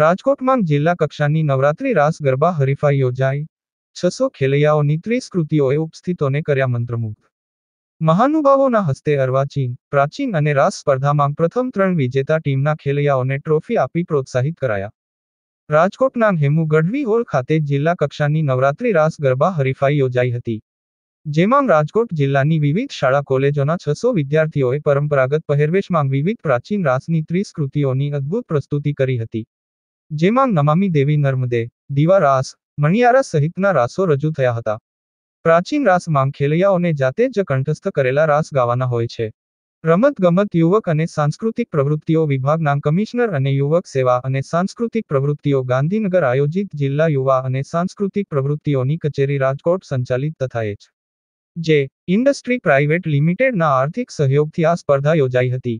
રાજકોટમાં જિલ્લા કક્ષાની નવરાત્રી રાસ ગરબા હરીફા યોજાઈ છસો ખેલૈયાઓની ત્રીસ કૃતિઓએ ઉપસ્થિતોને કર્યા મંત્રમુગ્ધ મહાનુભાવોના હસ્તે અર્વાચીન પ્રાચીન અને રાસ સ્પર્ધામાં પ્રથમ ત્રણ વિજેતા ટીમના ખેલૈયાઓને ટ્રોફી આપી પ્રોત્સાહિત કરાયા રાજકોટના હેમુ ગઢવી હોલ ખાતે જિલ્લા કક્ષાની નવરાત્રી રાસ ગરબા હરીફાઈ યોજાઈ હતી જેમાં રાજકોટ જિલ્લાની વિવિધ શાળા કોલેજોના છસો વિદ્યાર્થીઓએ પરંપરાગત પહેરવેશમાં વિવિધ પ્રાચીન રાસની ત્રીસ કૃતિઓની અદ્ભુત પ્રસ્તુતિ કરી હતી જેમાં નમામી દેવી નર્મદે દીવા રાસ મણિયારા સહિતના રાસો રજૂ થયા હતા પ્રાચીન રાસમાં ખેલૈયાઓને જાતે જ કંઠસ્થ કરેલા રાસ ગાવાના હોય છે રમત ગમત યુવક અને સાંસ્કૃતિક પ્રવૃત્તિઓ વિભાગના કમિશનર અને યુવક સેવા અને સાંસ્કૃતિક પ્રવૃત્તિઓ ગાંધીનગર આયોજિત જિલ્લા યુવા અને સાંસ્કૃતિક પ્રવૃત્તિઓની કચેરી રાજકોટ સંચાલિત તથા એચ જે ઇન્ડસ્ટ્રી પ્રાઇવેટ લિમિટેડના આર્થિક સહયોગથી આ સ્પર્ધા યોજાઈ હતી